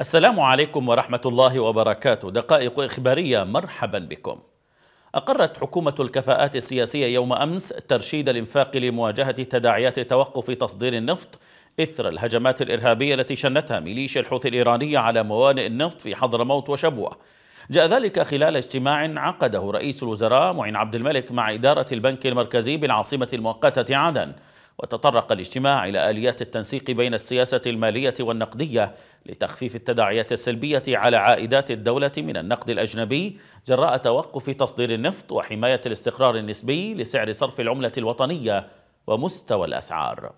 السلام عليكم ورحمة الله وبركاته دقائق إخبارية مرحبا بكم أقرت حكومة الكفاءات السياسية يوم أمس ترشيد الإنفاق لمواجهة تداعيات توقف تصدير النفط إثر الهجمات الإرهابية التي شنتها ميليشيا الحوثي الإيرانية على موانئ النفط في حضرموت وشبوة جاء ذلك خلال اجتماع عقده رئيس الوزراء معين عبد الملك مع إدارة البنك المركزي بالعاصمة المؤقتة عدن وتطرق الاجتماع إلى آليات التنسيق بين السياسة المالية والنقدية لتخفيف التداعيات السلبية على عائدات الدولة من النقد الأجنبي جراء توقف تصدير النفط وحماية الاستقرار النسبي لسعر صرف العملة الوطنية ومستوى الأسعار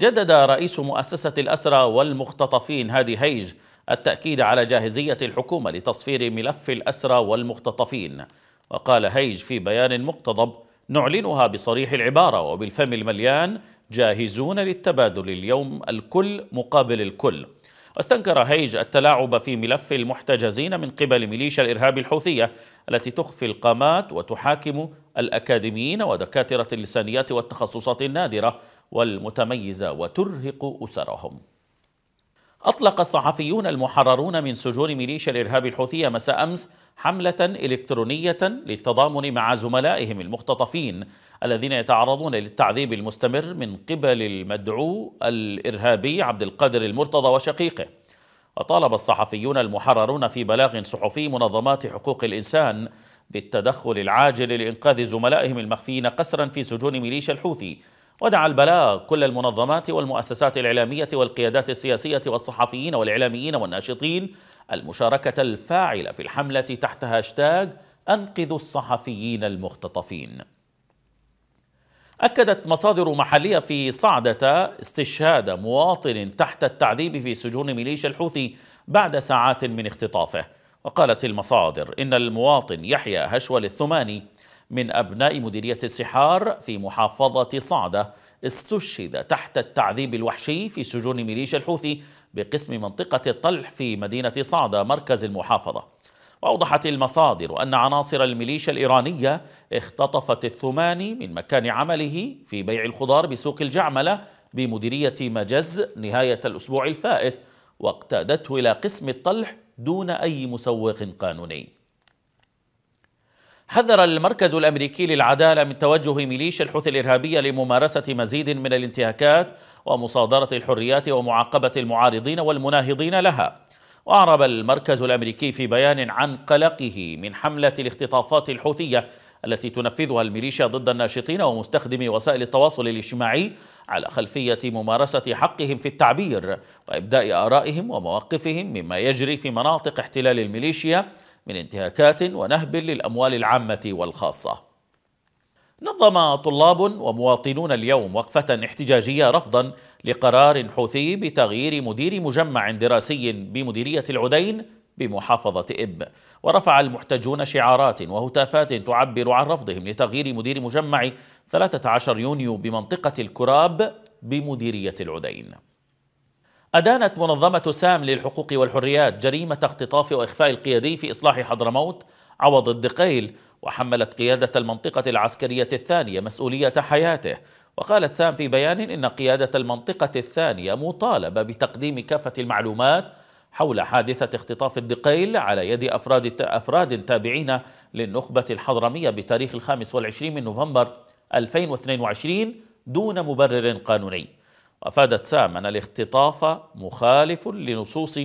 جدد رئيس مؤسسة الأسرى والمختطفين هادي هيج التأكيد على جاهزية الحكومة لتصفير ملف الأسرى والمختطفين وقال هيج في بيان مقتضب نعلنها بصريح العبارة وبالفم المليان جاهزون للتبادل اليوم الكل مقابل الكل واستنكر هيج التلاعب في ملف المحتجزين من قبل ميليشيا الإرهاب الحوثية التي تخفي القامات وتحاكم الأكاديميين ودكاترة اللسانيات والتخصصات النادرة والمتميزة وترهق أسرهم أطلق الصحفيون المحررون من سجون ميليشيا الإرهاب الحوثية مساء أمس حملة إلكترونية للتضامن مع زملائهم المختطفين الذين يتعرضون للتعذيب المستمر من قبل المدعو الإرهابي عبد القادر المرتضى وشقيقه وطالب الصحفيون المحررون في بلاغ صحفي منظمات حقوق الإنسان بالتدخل العاجل لإنقاذ زملائهم المخفيين قسرا في سجون ميليشيا الحوثي ودعا البلاغ كل المنظمات والمؤسسات الإعلامية والقيادات السياسية والصحفيين والإعلاميين والناشطين المشاركة الفاعلة في الحملة تحت هاشتاج أنقذوا الصحفيين المختطفين أكدت مصادر محلية في صعدة استشهاد مواطن تحت التعذيب في سجون ميليشيا الحوثي بعد ساعات من اختطافه وقالت المصادر إن المواطن يحيى هشول الثماني من أبناء مديرية السحار في محافظة صعدة استشهد تحت التعذيب الوحشي في سجون ميليشيا الحوثي بقسم منطقة الطلح في مدينة صعدة مركز المحافظة وأوضحت المصادر أن عناصر الميليشيا الإيرانية اختطفت الثماني من مكان عمله في بيع الخضار بسوق الجعملة بمديرية مجز نهاية الأسبوع الفائت واقتادته إلى قسم الطلح دون أي مسوق قانوني حذر المركز الامريكي للعداله من توجه ميليشيا الحوثي الارهابيه لممارسه مزيد من الانتهاكات ومصادره الحريات ومعاقبه المعارضين والمناهضين لها واعرب المركز الامريكي في بيان عن قلقه من حمله الاختطافات الحوثيه التي تنفذها الميليشيا ضد الناشطين ومستخدمي وسائل التواصل الاجتماعي على خلفيه ممارسه حقهم في التعبير وابداء ارائهم ومواقفهم مما يجري في مناطق احتلال الميليشيا من انتهاكات ونهب للأموال العامة والخاصة نظم طلاب ومواطنون اليوم وقفة احتجاجية رفضا لقرار حوثي بتغيير مدير مجمع دراسي بمديرية العدين بمحافظة إب ورفع المحتجون شعارات وهتافات تعبر عن رفضهم لتغيير مدير مجمع 13 يونيو بمنطقة الكراب بمديرية العدين أدانت منظمة سام للحقوق والحريات جريمة اختطاف وإخفاء القيادي في إصلاح حضرموت عوض الدقيل وحملت قيادة المنطقة العسكرية الثانية مسؤولية حياته وقالت سام في بيان إن قيادة المنطقة الثانية مطالبة بتقديم كافة المعلومات حول حادثة اختطاف الدقيل على يد أفراد أفراد تابعين للنخبة الحضرمية بتاريخ الخامس والعشرين من نوفمبر 2022 دون مبرر قانوني وأفادت سام أن الاختطاف مخالف لنصوص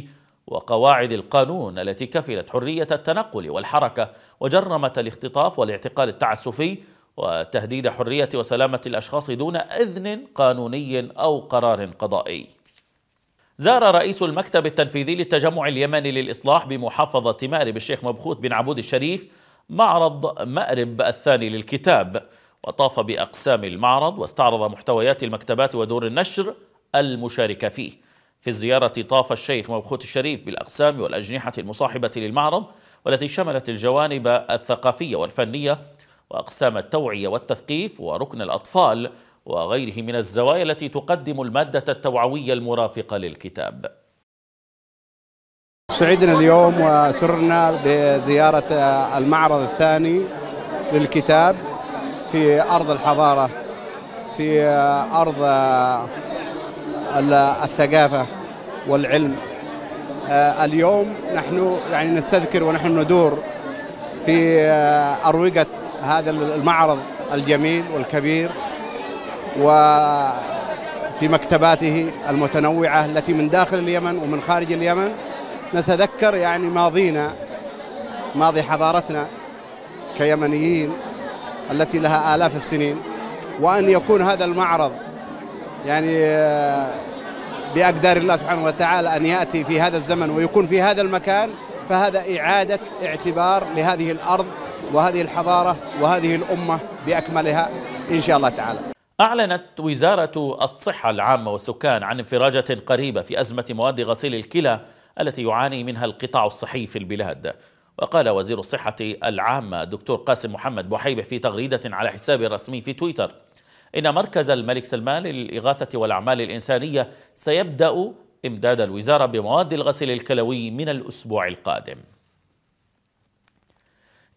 وقواعد القانون التي كفلت حرية التنقل والحركة وجرمت الاختطاف والاعتقال التعسفي وتهديد حرية وسلامة الأشخاص دون إذن قانوني أو قرار قضائي زار رئيس المكتب التنفيذي للتجمع اليمني للإصلاح بمحافظة مأرب الشيخ مبخوت بن عبود الشريف معرض مأرب الثاني للكتاب وطاف بأقسام المعرض واستعرض محتويات المكتبات ودور النشر المشاركة فيه في الزيارة طاف الشيخ مبخوت الشريف بالأقسام والأجنحة المصاحبة للمعرض والتي شملت الجوانب الثقافية والفنية وأقسام التوعية والتثقيف وركن الأطفال وغيره من الزوايا التي تقدم المادة التوعوية المرافقة للكتاب سعدنا اليوم وسرنا بزيارة المعرض الثاني للكتاب في أرض الحضارة في أرض الثقافة والعلم آه، اليوم نحن يعني نستذكر ونحن ندور في آه، أروقة هذا المعرض الجميل والكبير وفي مكتباته المتنوعة التي من داخل اليمن ومن خارج اليمن نتذكر يعني ماضينا ماضي حضارتنا كيمنيين التي لها آلاف السنين وأن يكون هذا المعرض يعني آه، بأقدار الله سبحانه وتعالى أن يأتي في هذا الزمن ويكون في هذا المكان فهذا إعادة اعتبار لهذه الأرض وهذه الحضارة وهذه الأمة بأكملها إن شاء الله تعالى أعلنت وزارة الصحة العامة والسكان عن انفراجة قريبة في أزمة مواد غسيل الكلى التي يعاني منها القطاع الصحي في البلاد وقال وزير الصحة العامة دكتور قاسم محمد بوحيبة في تغريدة على حسابه الرسمي في تويتر إن مركز الملك سلمان للإغاثة والأعمال الإنسانية سيبدأ إمداد الوزارة بمواد الغسل الكلوي من الأسبوع القادم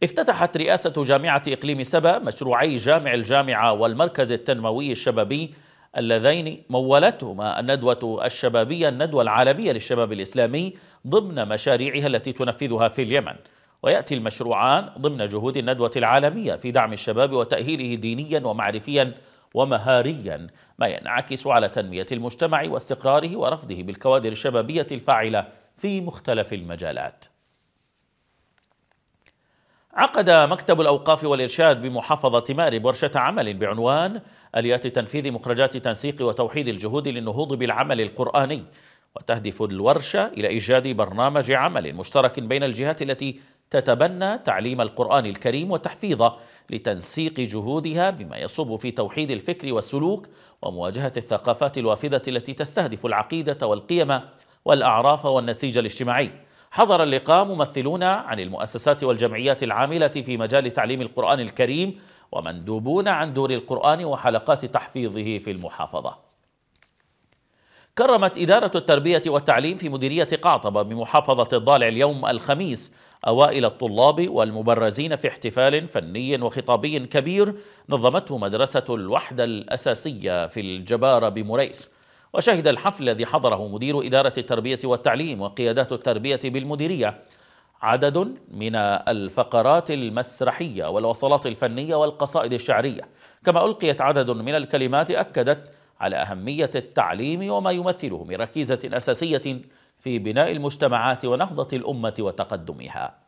افتتحت رئاسة جامعة إقليم سبا مشروعي جامع الجامعة والمركز التنموي الشبابي اللذين مولتهما الندوة الشبابية الندوة العالمية للشباب الإسلامي ضمن مشاريعها التي تنفذها في اليمن ويأتي المشروعان ضمن جهود الندوة العالمية في دعم الشباب وتأهيله دينيا ومعرفيا ومهاريا ما ينعكس على تنمية المجتمع واستقراره ورفضه بالكوادر الشبابية الفاعلة في مختلف المجالات عقد مكتب الأوقاف والإرشاد بمحافظة مأرب ورشة عمل بعنوان آليات تنفيذ مخرجات تنسيق وتوحيد الجهود للنهوض بالعمل القرآني وتهدف الورشة إلى إيجاد برنامج عمل مشترك بين الجهات التي تتبنى تعليم القرآن الكريم وتحفيظه لتنسيق جهودها بما يصب في توحيد الفكر والسلوك ومواجهة الثقافات الوافدة التي تستهدف العقيدة والقيم والأعراف والنسيج الاجتماعي حضر اللقاء ممثلون عن المؤسسات والجمعيات العاملة في مجال تعليم القرآن الكريم ومندوبون عن دور القرآن وحلقات تحفيظه في المحافظة كرمت إدارة التربية والتعليم في مديرية قعطبة بمحافظة الضالع اليوم الخميس أوائل الطلاب والمبرزين في احتفال فني وخطابي كبير نظمته مدرسة الوحدة الأساسية في الجبارة بمريس وشهد الحفل الذي حضره مدير إدارة التربية والتعليم وقيادات التربية بالمديرية عدد من الفقرات المسرحية والوصلات الفنية والقصائد الشعرية كما ألقيت عدد من الكلمات أكدت على أهمية التعليم وما يمثله من ركيزة أساسية في بناء المجتمعات ونهضة الأمة وتقدمها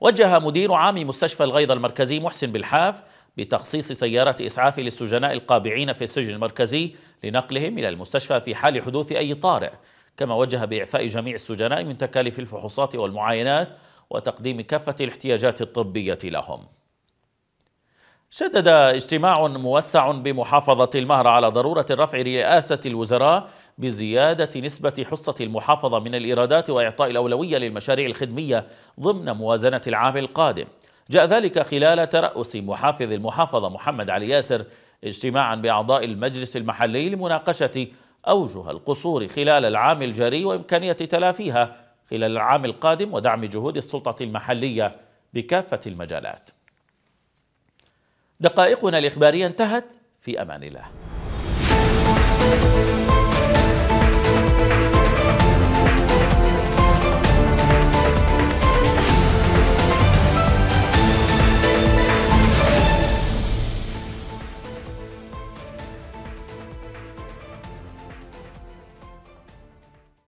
وجه مدير عام مستشفى الغيض المركزي محسن بالحاف بتخصيص سيارة إسعاف للسجناء القابعين في السجن المركزي لنقلهم إلى المستشفى في حال حدوث أي طارئ كما وجه بإعفاء جميع السجناء من تكاليف الفحوصات والمعاينات وتقديم كافة الاحتياجات الطبية لهم شدد اجتماع موسع بمحافظة المهر على ضرورة رفع رئاسة الوزراء بزيادة نسبة حصة المحافظة من الإيرادات وإعطاء الأولوية للمشاريع الخدمية ضمن موازنة العام القادم جاء ذلك خلال ترأس محافظ المحافظة محمد علي ياسر اجتماعا بأعضاء المجلس المحلي لمناقشة أوجه القصور خلال العام الجاري وإمكانية تلافيها خلال العام القادم ودعم جهود السلطة المحلية بكافة المجالات دقائقنا الإخبارية انتهت في أمان الله